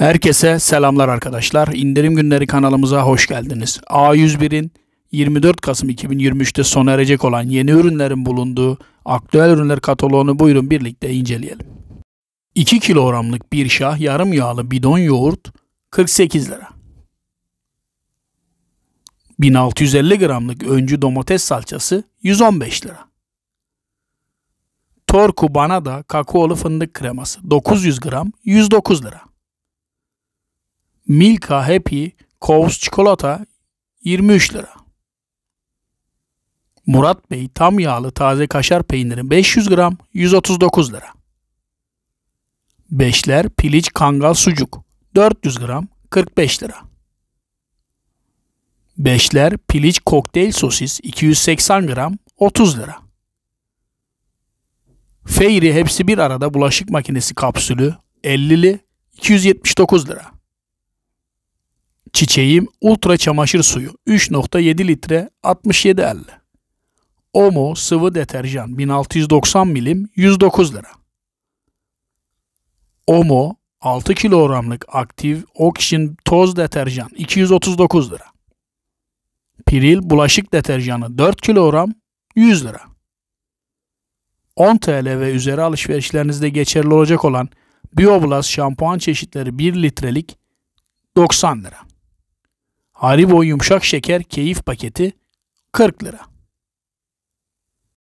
Herkese selamlar arkadaşlar. İndirim Günleri kanalımıza hoş geldiniz. A101'in 24 Kasım 2023'te sona erecek olan yeni ürünlerin bulunduğu aktüel ürünler kataloğunu buyurun birlikte inceleyelim. 2 kilogramlık bir şah yarım yağlı bidon yoğurt 48 lira. 1650 gramlık öncü domates salçası 115 lira. Torku Banada kakaolu fındık kreması 900 gram 109 lira. Milka Happy Kovs çikolata 23 lira. Murat Bey tam yağlı taze kaşar peyniri 500 gram 139 lira. Beşler piliç kangal sucuk 400 gram 45 lira. Beşler piliç kokteyl sosis 280 gram 30 lira. Feyri hepsi bir arada bulaşık makinesi kapsülü 50'li 279 lira. Çiçeğim Ultra Çamaşır Suyu 3.7 litre 67.50. Omo sıvı deterjan 1690 milim 109 lira. Omo 6 kilogramlık aktif oksijen toz deterjan 239 lira. Piril bulaşık deterjanı 4 kilogram 100 lira. 10 TL ve üzeri alışverişlerinizde geçerli olacak olan Bioblast şampuan çeşitleri 1 litrelik 90 lira. Haribo yumuşak şeker keyif paketi 40 lira.